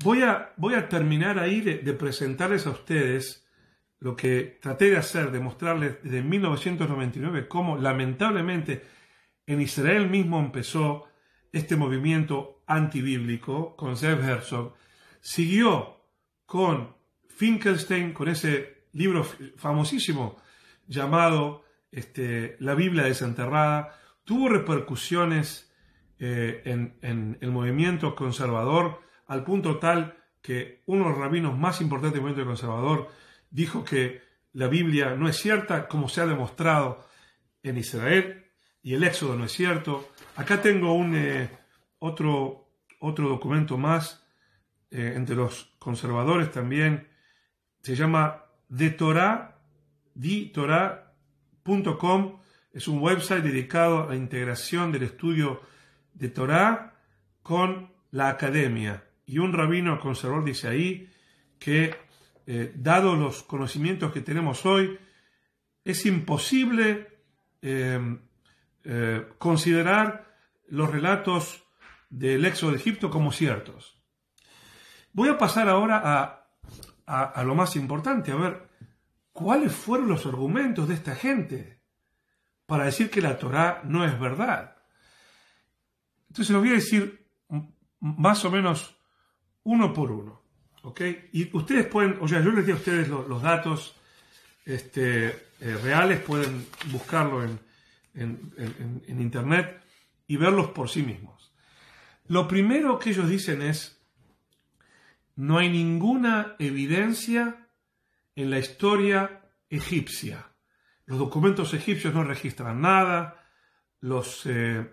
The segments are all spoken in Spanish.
Voy a, terminar ahí de, presentarles a ustedes lo que traté de hacer, de mostrarles desde 1999 cómo lamentablemente en Israel mismo empezó este movimiento antibíblico con Zev Herzog, siguió con Finkelstein, con ese libro famosísimo llamado este, La Biblia desenterrada, tuvo repercusiones eh, en el movimiento conservador al punto tal que uno de los rabinos más importantes del movimiento conservador dijo que la Biblia no es cierta, como se ha demostrado en Israel, y el Éxodo no es cierto. Acá tengo un, eh, otro, otro documento más eh, entre los conservadores también, se llama detorah, torah.com es un website dedicado a la integración del estudio de Torah con la academia y un rabino conservador dice ahí que, eh, dado los conocimientos que tenemos hoy, es imposible eh, eh, considerar los relatos del éxodo de Egipto como ciertos. Voy a pasar ahora a, lo más importante, a ver cuáles fueron los argumentos de esta gente para decir que la Torá no es verdad. Entonces les voy a decir más o menos uno por uno. ¿Ok? Y ustedes pueden, o sea, yo les di a ustedes los, datos este, eh, reales, pueden buscarlo en, internet y verlos por sí mismos. Lo primero que ellos dicen es, no hay ninguna evidencia en la historia egipcia. Los documentos egipcios no registran nada, los, eh,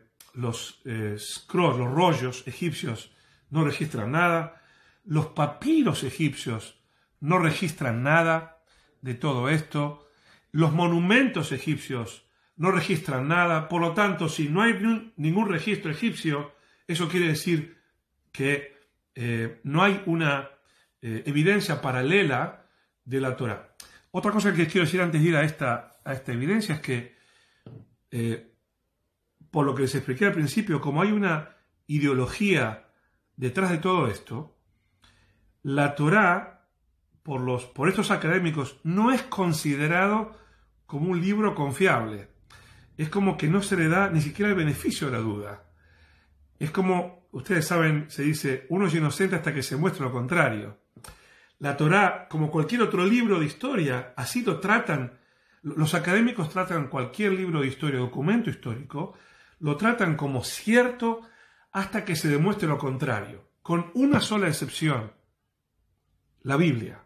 eh, scrolls, los rollos egipcios no registran nada, los papiros egipcios no registran nada de todo esto. Los monumentos egipcios no registran nada. Por lo tanto, si no hay ningún registro egipcio, eso quiere decir que eh, no hay una eh, evidencia paralela de la Torah. Otra cosa que quiero decir antes de ir a esta, a esta evidencia es que, eh, por lo que les expliqué al principio, como hay una ideología detrás de todo esto, la Torá, por, los, por estos académicos, no es considerado como un libro confiable. Es como que no se le da ni siquiera el beneficio de la duda. Es como, ustedes saben, se dice, uno es inocente hasta que se muestre lo contrario. La Torá, como cualquier otro libro de historia, así lo tratan, los académicos tratan cualquier libro de historia, documento histórico, lo tratan como cierto hasta que se demuestre lo contrario, con una sola excepción, la Biblia.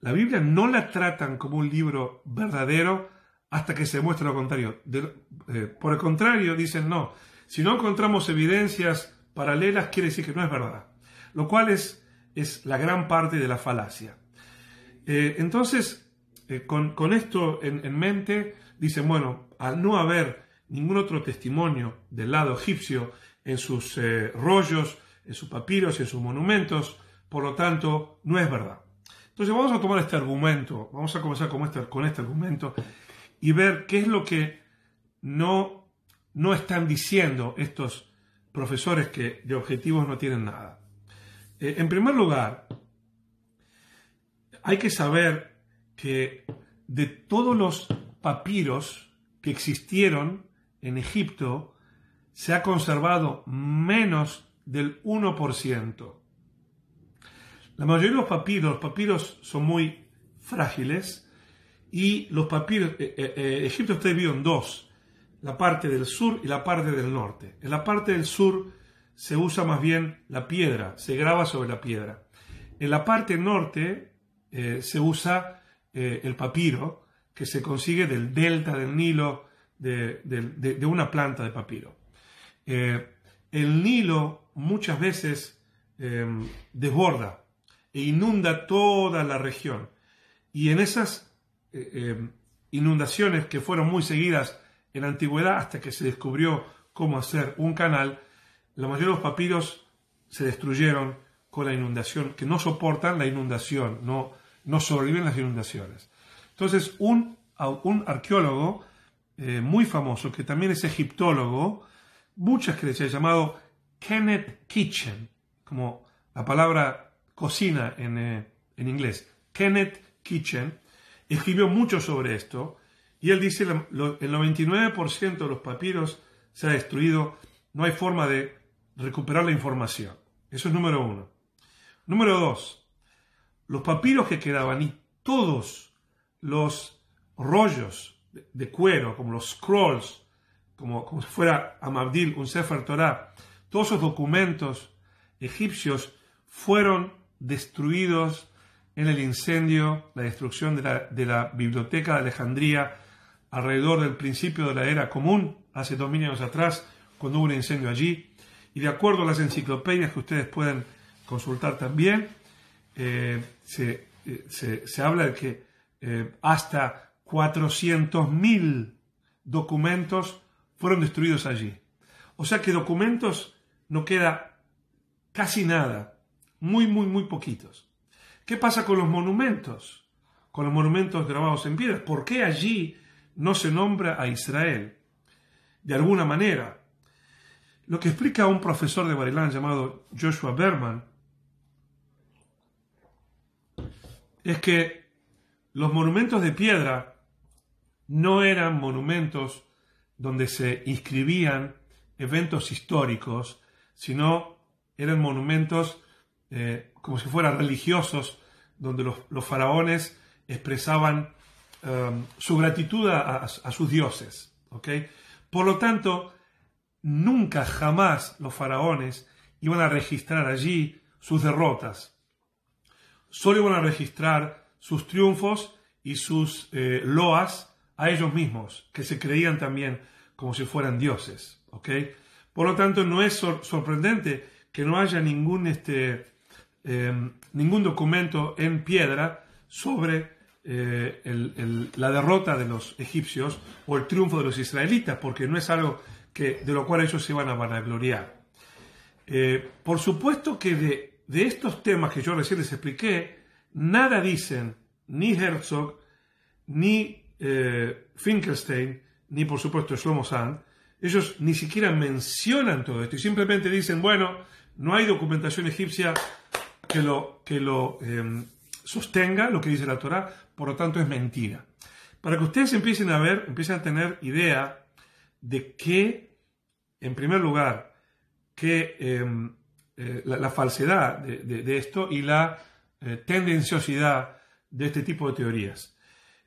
La Biblia no la tratan como un libro verdadero hasta que se muestre lo contrario. Eh, por el contrario, dicen no. Si no encontramos evidencias paralelas, quiere decir que no es verdad. Lo cual es, es la gran parte de la falacia. Eh, entonces, eh, con, esto en, en mente, dicen, bueno, al no haber ningún otro testimonio del lado egipcio en sus rollos, en sus papiros, en sus monumentos, por lo tanto, no es verdad. Entonces vamos a tomar este argumento, vamos a comenzar con este, con este argumento y ver qué es lo que no, no están diciendo estos profesores que de objetivos no tienen nada. Eh, en primer lugar, hay que saber que de todos los papiros que existieron en Egipto, se ha conservado menos del 1%. La mayoría de los papiros, los papiros son muy frágiles y los papiros, eh, eh, eh, Egipto está dividido en dos, la parte del sur y la parte del norte. En la parte del sur se usa más bien la piedra, se graba sobre la piedra. En la parte norte se usa el papiro que se consigue del delta del Nilo, de, de una planta de papiro. el Nilo muchas veces em, desborda e inunda toda la región. Y en esas eh, em, inundaciones que fueron muy seguidas en antigüedad hasta que se descubrió cómo hacer un canal, la mayoría de los papiros se destruyeron con la inundación, que no soportan la inundación, no, no sobreviven las inundaciones. Entonces, un, un arqueólogo eh, muy famoso, que también es egiptólogo, muchas creencias, llamado Kenneth Kitchen, como la palabra cocina eh, en, inglés, Kenneth Kitchen, escribió mucho sobre esto y él dice el 99% de los papiros se ha destruido, no hay forma de recuperar la información. Eso es número uno. Número dos, los papiros que quedaban y todos los rollos de, cuero, como los scrolls, como, como si fuera Amabdil, un Sefer Torah, todos esos documentos egipcios fueron destruidos en el incendio, la destrucción de la, biblioteca de Alejandría alrededor del principio de la era común, hace dos mil años atrás, cuando hubo un incendio allí. Y de acuerdo a las enciclopedias que ustedes pueden consultar también, eh, eh, se, habla de que eh, hasta 400.000 documentos fueron destruidos allí. O sea que documentos no queda casi nada. Muy, muy, muy poquitos. ¿Qué pasa con los monumentos? Con los monumentos grabados en piedra. ¿Por qué allí no se nombra a Israel? De alguna manera. Lo que explica un profesor de Barilán llamado Joshua Berman es que los monumentos de piedra no eran monumentos donde se inscribían eventos históricos, sino eran monumentos eh, como si fueran religiosos, donde los, faraones expresaban um, su gratitud a, sus dioses. Por lo tanto, nunca jamás los faraones iban a registrar allí sus derrotas. Solo iban a registrar sus triunfos y sus eh, loas a ellos mismos, que se creían también como si fueran dioses. Por lo tanto, no es sorprendente que no haya ningún este, Em, ningún documento en piedra sobre eh, la derrota de los egipcios o el triunfo de los israelitas, porque no es algo que, de lo cual ellos se van a vanagloriar. Eh, por supuesto que de, estos temas que yo recién les expliqué, nada dicen ni Herzog, ni eh, Finkelstein, ni por supuesto Shlomo Sand, ellos ni siquiera mencionan todo esto y simplemente dicen, bueno, no hay documentación egipcia que lo, que lo em, sostenga, lo que dice la Torah, por lo tanto es mentira. Para que ustedes empiecen a ver, empiecen a tener idea de que, en primer lugar, que em, eh, la, falsedad de, esto y la eh, tendenciosidad de este tipo de teorías.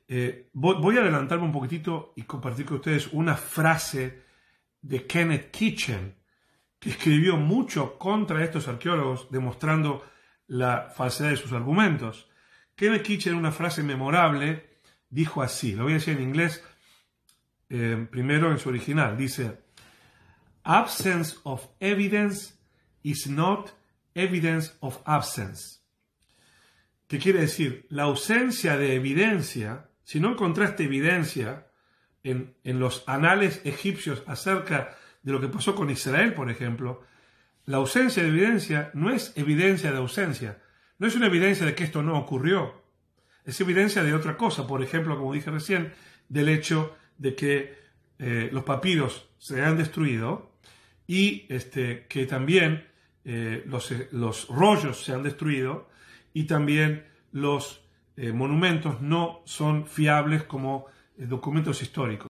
Eh, voy, voy, a adelantarme un poquitito y compartir con ustedes una frase de Kenneth Kitchen, que escribió mucho contra estos arqueólogos, demostrando la falsedad de sus argumentos. Kevin Kitchen, en una frase memorable dijo así, lo voy a decir en inglés eh, primero en su original, dice, absence of evidence is not evidence of absence. ¿Qué quiere decir? La ausencia de evidencia, si no encontraste evidencia en los anales egipcios acerca de lo que pasó con Israel, por ejemplo, la ausencia de evidencia no es evidencia de ausencia, no es una evidencia de que esto no ocurrió, es evidencia de otra cosa, por ejemplo, como dije recién, del hecho de que eh, los papiros se han destruido y este, que también eh, los, eh, los, rollos se han destruido y también los monumentos no son fiables como documentos históricos.